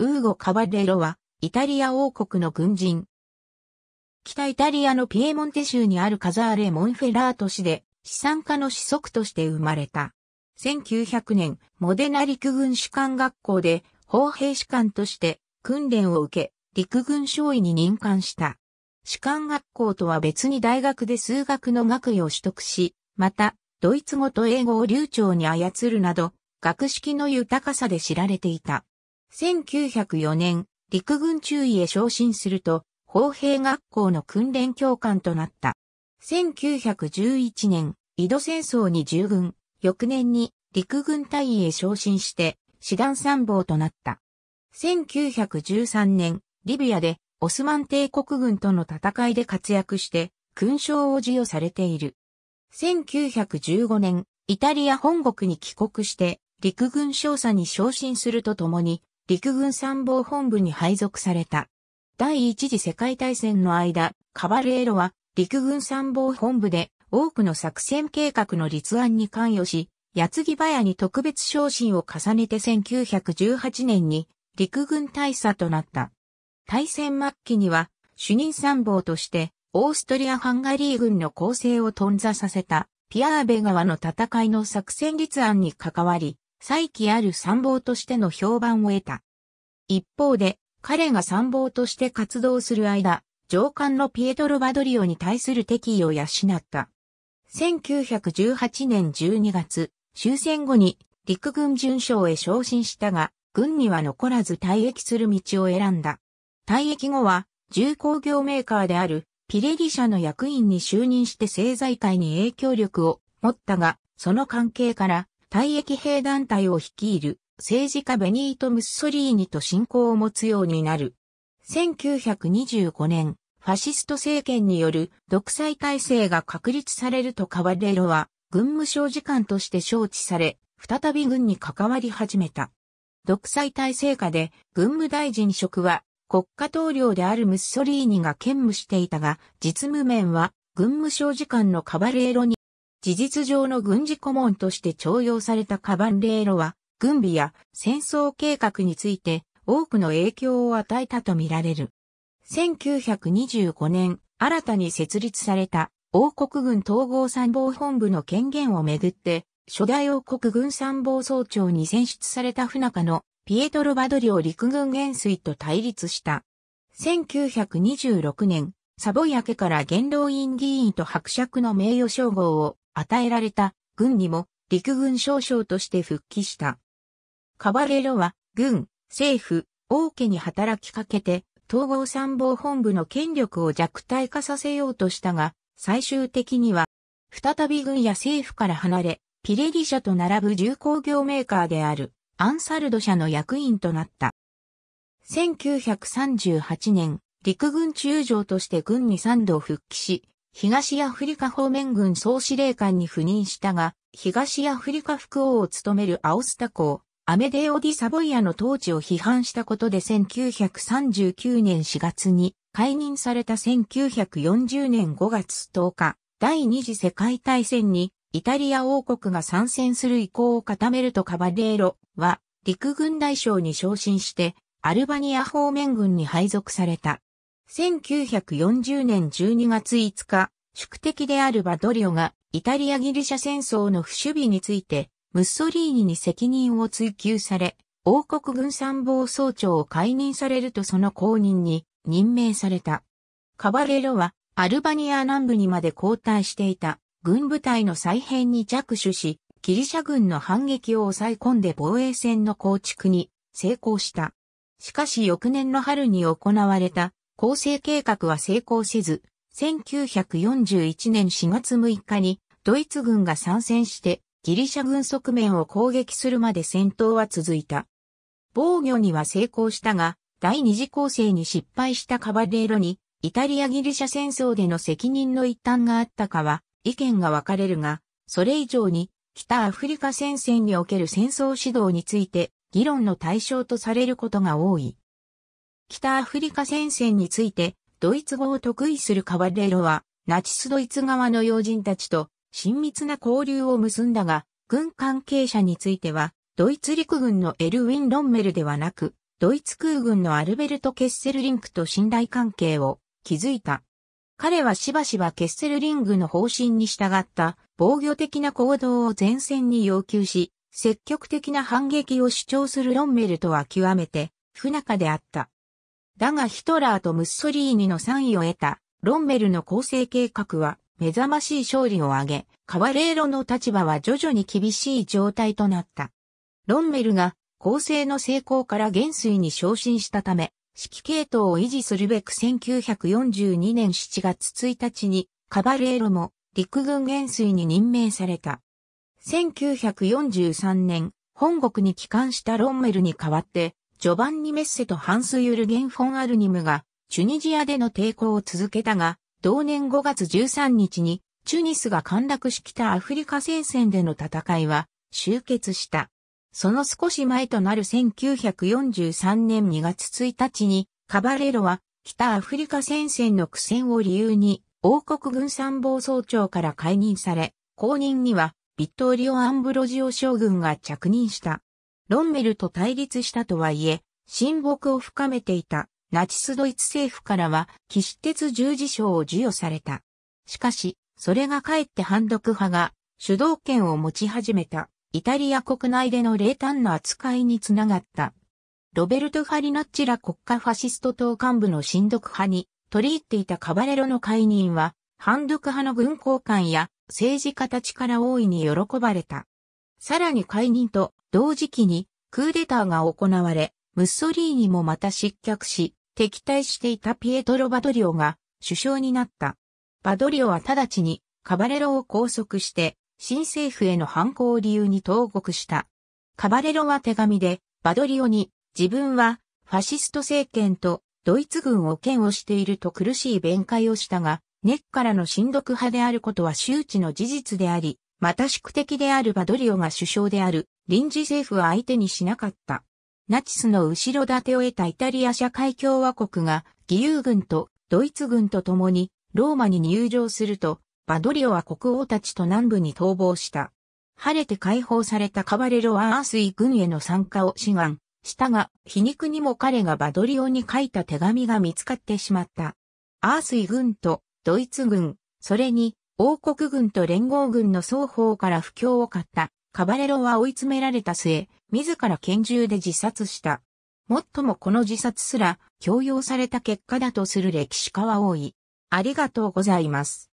ウーゴ・カバレロは、イタリア王国の軍人。北イタリアのピエモンテ州にあるカザーレ・モンフェラート市で、資産家の子息として生まれた。1900年、モデナ陸軍士官学校で、砲兵士官として訓練を受け、陸軍少尉に任官した。士官学校とは別に大学で数学の学位を取得し、また、ドイツ語と英語を流暢に操るなど、学識の豊かさで知られていた。1904年、陸軍中尉へ昇進すると、砲兵学校の訓練教官となった。1911年、井戸戦争に従軍、翌年に陸軍大尉へ昇進して、師団参謀となった。1913年、リビアでオスマン帝国軍との戦いで活躍して、勲章を授与されている。1915年、イタリア本国に帰国して、陸軍少佐に昇進するとともに、陸軍参謀本部に配属された。第一次世界大戦の間、カバレーロは陸軍参謀本部で多くの作戦計画の立案に関与し、矢継ぎ早に特別昇進を重ねて1918年に陸軍大佐となった。大戦末期には主任参謀としてオーストリア・ハンガリー軍の構成を頓挫させたピアーベ川の戦いの作戦立案に関わり、再起ある参謀としての評判を得た。一方で、彼が参謀として活動する間、上官のピエトロ・バドリオに対する敵意を養った。1918年12月、終戦後に陸軍巡将へ昇進したが、軍には残らず退役する道を選んだ。退役後は、重工業メーカーであるピレリ社の役員に就任して政財界に影響力を持ったが、その関係から退役兵団体を率いる政治家ベニート・ムッソリーニと親交を持つようになる。1925年、ファシスト政権による独裁体制が確立されるとカバレロは軍務省次官として招致され、再び軍に関わり始めた。独裁体制下で軍務大臣職は国家統領であるムッソリーニが兼務していたが、実務面は軍務省次官のカバレーロに事実上の軍事顧問として徴用されたカバンレーロは、軍備や戦争計画について多くの影響を与えたとみられる。1925年、新たに設立された王国軍統合参謀本部の権限をめぐって、初代王国軍参謀総長に選出された不仲のピエトロ・バドリオ陸軍元帥と対立した。1926年、サボヤ家から元老院議員と伯爵の名誉称号を与えられた軍にも陸軍少将として復帰した。カバレロは軍、政府、王家に働きかけて統合参謀本部の権力を弱体化させようとしたが、最終的には再び軍や政府から離れ、ピレリ社と並ぶ重工業メーカーであるアンサルド社の役員となった。1938年、陸軍中将として軍に3度復帰し、東アフリカ方面軍総司令官に赴任したが、東アフリカ副王を務めるアオスタ公、アメデオ・ディ・サボイアの統治を批判したことで1939年4月に解任された1940年5月10日、第二次世界大戦にイタリア王国が参戦する意向を固めるとカバデーロは陸軍大将に昇進してアルバニア方面軍に配属された。1940年12月5日、宿敵であるバドリオがイタリア・ギリシャ戦争の不守備について、ムッソリーニに責任を追及され、王国軍参謀総長を解任されるとその後任に任命された。カバレロはアルバニア南部にまで後退していた軍部隊の再編に着手し、ギリシャ軍の反撃を抑え込んで防衛線の構築に成功した。しかし翌年の春に行われた構成計画は成功せず、1941年4月6日にドイツ軍が参戦してギリシャ軍側面を攻撃するまで戦闘は続いた。防御には成功したが、第二次攻勢に失敗したカバレーロに、イタリア・ギリシャ戦争での責任の一端があったかは、意見が分かれるが、それ以上に、北アフリカ戦線における戦争指導について、議論の対象とされることが多い。北アフリカ戦線について、ドイツ語を得意するカバレロは、ナチスドイツ側の要人たちと親密な交流を結んだが、軍関係者については、ドイツ陸軍のエルウィン・ロンメルではなく、ドイツ空軍のアルベルト・ケッセルリンクと信頼関係を築いた。彼はしばしばケッセルリングの方針に従った防御的な行動を前線に要求し、積極的な反撃を主張するロンメルとは極めて不仲であった。だがヒトラーとムッソリーニの参位を得た、ロンメルの構成計画は目覚ましい勝利を挙げ、カワレーロの立場は徐々に厳しい状態となった。ロンメルが構成の成功から元帥に昇進したため、指揮系統を維持するべく1942年7月1日にカバレーロも陸軍元帥に任命された。1943年、本国に帰還したロンメルに代わってジョバンニ・メッセとハンス・ユルゲン・フォン・アルニムが、チュニジアでの抵抗を続けたが、同年5月13日に、チュニスが陥落し北アフリカ戦線での戦いは、終結した。その少し前となる1943年2月1日に、カバレロは、北アフリカ戦線の苦戦を理由に、王国軍参謀総長から解任され、後任には、ビットーリオ・アンブロジオ将軍が着任した。ロンメルと対立したとはいえ、親睦を深めていたナチスドイツ政府からは騎士鉄十字章を授与された。しかし、それがかえって反独派が主導権を持ち始めたイタリア国内での冷淡の扱いにつながった。ロベルト・ファリナッチら国家ファシスト党幹部の親独派に取り入っていたカバレロの解任は、反独派の軍交官や政治家たちから大いに喜ばれた。さらに解任と同時期にクーデターが行われ、ムッソリーニもまた失脚し、敵対していたピエトロ・バドリオが首相になった。バドリオは直ちにカバレロを拘束して、新政府への反抗を理由に投獄した。カバレロは手紙で、バドリオに、自分は、ファシスト政権と、ドイツ軍を嫌悪していると苦しい弁解をしたが、根っからの親独派であることは周知の事実であり、また宿敵であるバドリオが首相である臨時政府は相手にしなかった。ナチスの後ろ盾を得たイタリア社会共和国が義勇軍とドイツ軍と共にローマに入場すると、バドリオは国王たちと南部に逃亡した。晴れて解放されたカバレロはアースイ軍への参加を志願したが、皮肉にも彼がバドリオに書いた手紙が見つかってしまった。アースイ軍とドイツ軍、それに王国軍と連合軍の双方から不況を買ったカバレロは追い詰められた末、自ら拳銃で自殺した。もっともこの自殺すら強要された結果だとする歴史家は多い。ありがとうございます。